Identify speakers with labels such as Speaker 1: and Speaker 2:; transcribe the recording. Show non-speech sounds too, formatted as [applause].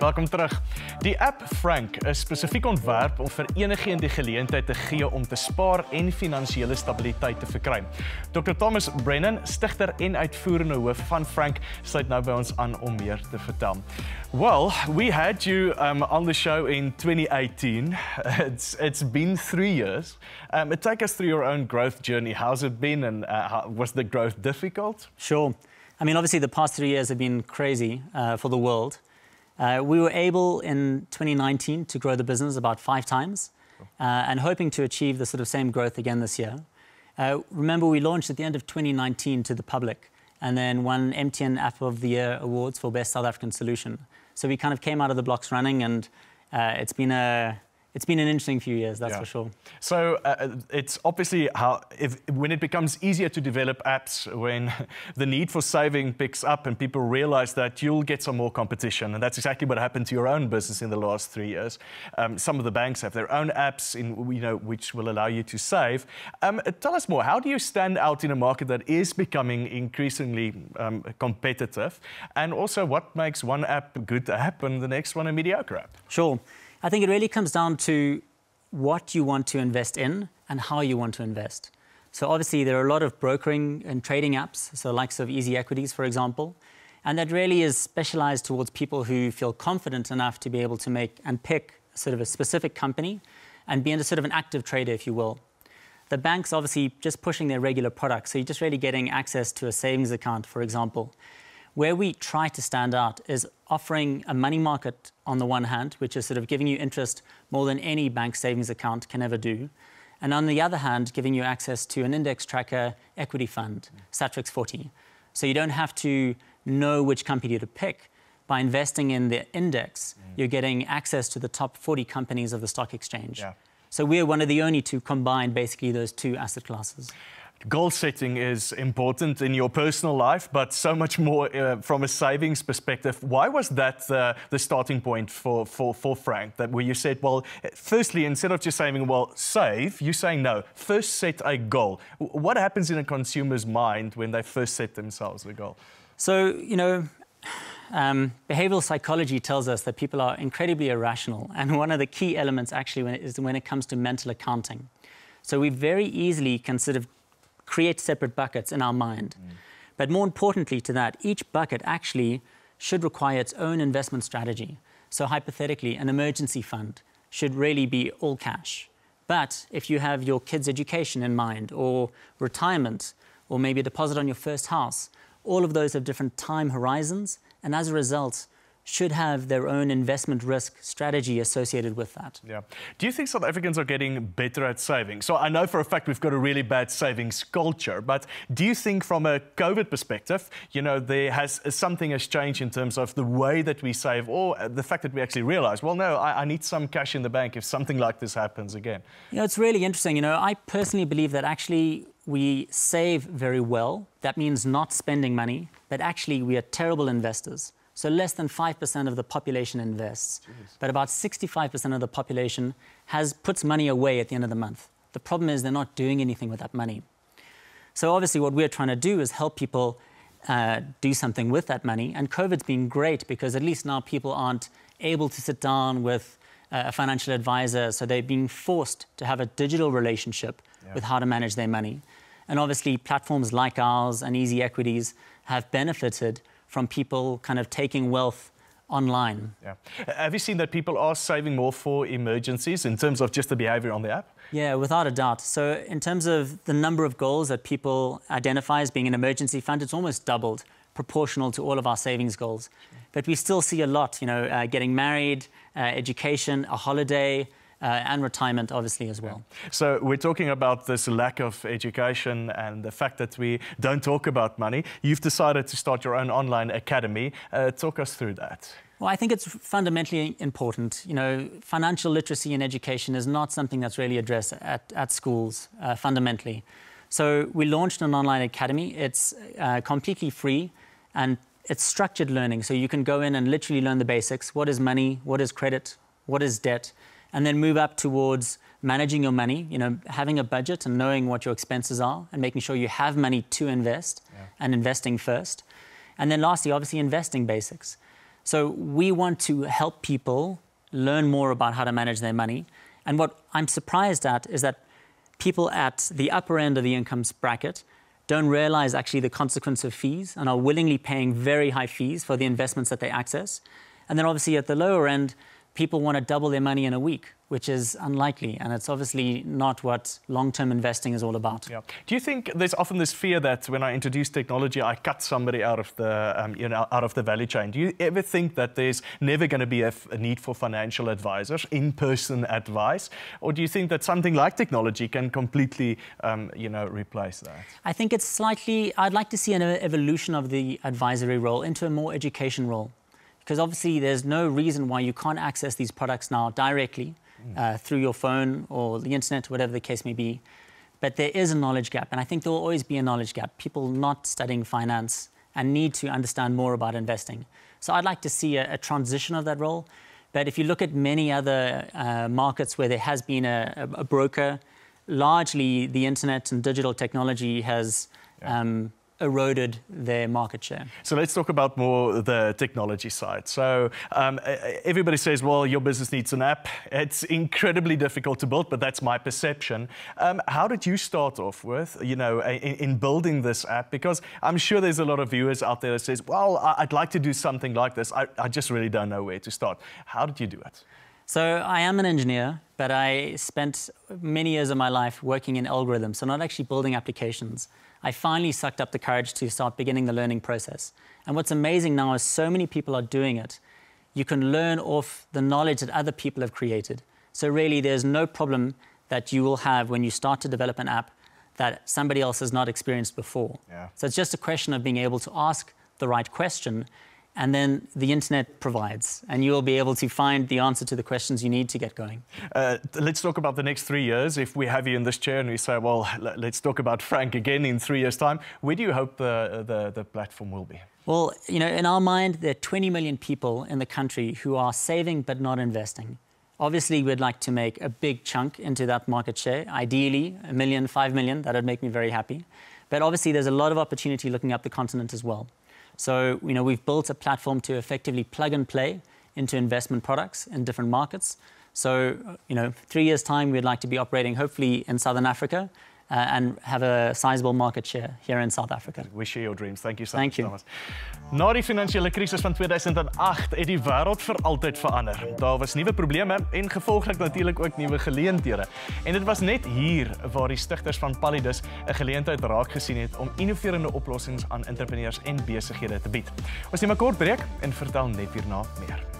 Speaker 1: Welkom terug. Die app Frank is specifiek ontwerp om vir in die geleentheid te gee om te spaar en financiële stabiliteit te verkrijgen. Dr Thomas Brennan, stichter en uitvoerende hoof van Frank, sluit nou bij ons aan om meer te vertellen. Well, we had you um, on the show in 2018. [laughs] It's it's been three years. Um take us through your own
Speaker 2: growth journey. How's it been and uh, was the growth difficult? Sure. I mean, obviously the past three years have been crazy uh, for the world. Uh, we were able in 2019 to grow the business about five times oh. uh, and hoping to achieve the sort of same growth again this year. Uh, remember, we launched at the end of 2019 to the public and then won MTN App of the Year awards for Best South African Solution. So we kind of came out of the blocks running and it's been a it's been an interesting few years, that's yeah. for sure.
Speaker 1: So uh, it's obviously how if when it becomes easier to develop apps, when [laughs] the need for saving picks up and people realize that you'll get some more competition, and that's exactly what happened to your own business in the last three years. Um, some of the banks have their own apps, in you know which will allow you to save. Um, uh, tell us more. How do you stand out in a market that is becoming increasingly um, competitive,
Speaker 2: and also what makes one app a good app and the next one a mediocre app? Sure. I think it really comes down to what you want to invest in and how you want to invest. So obviously there are a lot of brokering and trading apps, so likes of Easy Equities, for example, and that really is specialized towards people who feel confident enough to be able to make and pick sort of a specific company and be in a sort of an active trader, if you will. The bank's obviously just pushing their regular products, so you're just really getting access to a savings account, for example. Where we try to stand out is offering a money market on the one hand, which is sort of giving you interest more than any bank savings account can ever do. And on the other hand, giving you access to an index tracker equity fund, Satrix 40. So you don't have to know which company to pick. By investing in the index, mm. you're getting access to the top 40 companies of the stock exchange. Yeah. So we're one of the only to combine basically those two asset classes goal setting is important in your personal life, but so much more uh,
Speaker 1: from a savings perspective. Why was that uh, the starting point for, for, for Frank? That where you said, well, firstly, instead of just saying, well, save, you're saying, no, first set a goal.
Speaker 2: What happens in a consumer's mind when they first set themselves a goal? So, you know, um, behavioral psychology tells us that people are incredibly irrational. And one of the key elements actually when it, is when it comes to mental accounting. So we very easily can sort of create separate buckets in our mind. Mm. But more importantly to that, each bucket actually should require its own investment strategy. So hypothetically, an emergency fund should really be all cash. But if you have your kids' education in mind, or retirement, or maybe a deposit on your first house, all of those have different time horizons. And as a result, should have their own investment risk strategy associated with that.
Speaker 1: Yeah. Do you think South Africans are getting better at saving? So I know for a fact we've got a really bad savings culture, but do you think from a COVID perspective, you know, there has something has changed in terms of the way that we save or uh, the fact that we actually realize, well, no, I, I need some cash in the bank if something like this happens again?
Speaker 2: You know, it's really interesting. You know, I personally believe that actually we save very well. That means not spending money, but actually we are terrible investors. So less than 5% of the population invests. Jeez. But about 65% of the population has puts money away at the end of the month. The problem is they're not doing anything with that money. So obviously what we're trying to do is help people uh, do something with that money. And COVID's been great because at least now people aren't able to sit down with uh, a financial advisor. So they're being forced to have a digital relationship yeah. with how to manage their money. And obviously platforms like ours and Easy Equities have benefited from people kind of taking wealth online. Yeah.
Speaker 1: Have you seen that people are saving more for emergencies in terms of just the behavior on the app?
Speaker 2: Yeah, without a doubt. So in terms of the number of goals that people identify as being an emergency fund, it's almost doubled proportional to all of our savings goals. But we still see a lot, you know, uh, getting married, uh, education, a holiday, uh, and retirement, obviously, as well.
Speaker 1: So we're talking about this lack of education and the fact that we don't talk about money. You've decided to start your own online academy. Uh, talk us through that.
Speaker 2: Well, I think it's fundamentally important. You know, financial literacy and education is not something that's really addressed at, at schools uh, fundamentally. So we launched an online academy. It's uh, completely free and it's structured learning. So you can go in and literally learn the basics. What is money? What is credit? What is debt? and then move up towards managing your money, you know, having a budget and knowing what your expenses are and making sure you have money to invest yeah. and investing first. And then lastly, obviously investing basics. So we want to help people learn more about how to manage their money. And what I'm surprised at is that people at the upper end of the income bracket don't realize actually the consequence of fees and are willingly paying very high fees for the investments that they access. And then obviously at the lower end, people want to double their money in a week, which is unlikely, and it's obviously not what long-term investing is all about. Yeah.
Speaker 1: Do you think there's often this fear that when I introduce technology, I cut somebody out of the um, you know out of the value chain? Do you ever think that there's never going to be a, need for financial advisors, in-person advice, or do you think that something like technology can completely um, you know replace that?
Speaker 2: I think it's slightly. I'd like to see an evolution of the advisory role into a more education role because obviously there's no reason why you can't access these products now directly mm. uh, through your phone or the internet, whatever the case may be. But there is a knowledge gap, and I think there will always be a knowledge gap. People not studying finance and need to understand more about investing. So I'd like to see a, a transition of that role. But if you look at many other uh, markets where there has been a, a, broker, largely the internet and digital technology has yeah. um, eroded their market share.
Speaker 1: So let's talk about more the technology side. So um, everybody says, well, your business needs an app. It's incredibly difficult to build, but that's my perception. Um, how did you start off with, you know, in, in, building this app? Because I'm sure there's a lot of viewers out there that says, well, I'd like to do something like this. I, I just really don't know where to start. How did you do it?
Speaker 2: So I am an engineer, but I spent many years of my life working in algorithms, so not actually building applications. I finally sucked up the courage to start beginning the learning process. And what's amazing now is so many people are doing it. You can learn off the knowledge that other people have created. So really, there's no problem that you will have when you start to develop an app that somebody else has not experienced before. Yeah. So it's just a question of being able to ask the right question and then the internet provides, and you'll be able to find the answer to the questions you need to get going. Uh, let's talk about the next three years. If we have you in this chair and we say, well, let's talk
Speaker 1: about Frank again in three years' time, where do you hope the, the, the platform will be?
Speaker 2: Well, you know, in our mind, there are 20 million people in the country who are saving but not investing. Obviously, we'd like to make a big chunk into that market share. Ideally, a million, five million, that would make me very happy. But obviously, there's a lot of opportunity looking up the continent as well. So, you know, we've built a platform to effectively plug and play into investment products in different markets. So, you know, three years' time, we'd like to be operating hopefully in Southern Africa uh, and have a sizable market share here in South Africa. Wish you your dreams. Thank you so Thank much, you. Thomas. Na die
Speaker 1: finansiële krisis van 2008 het die wêreld vir altyd verander. Daar was nuwe probleme en gevolglik natuurlik ook nuwe geleenthede. En dit was net hier waar die stigters van Palidus 'n geleentheid raak gesien het om innoverende oplossings aan entrepreneurs en besighede te bied. Ons neem 'n kort breek en vertel net hierna meer.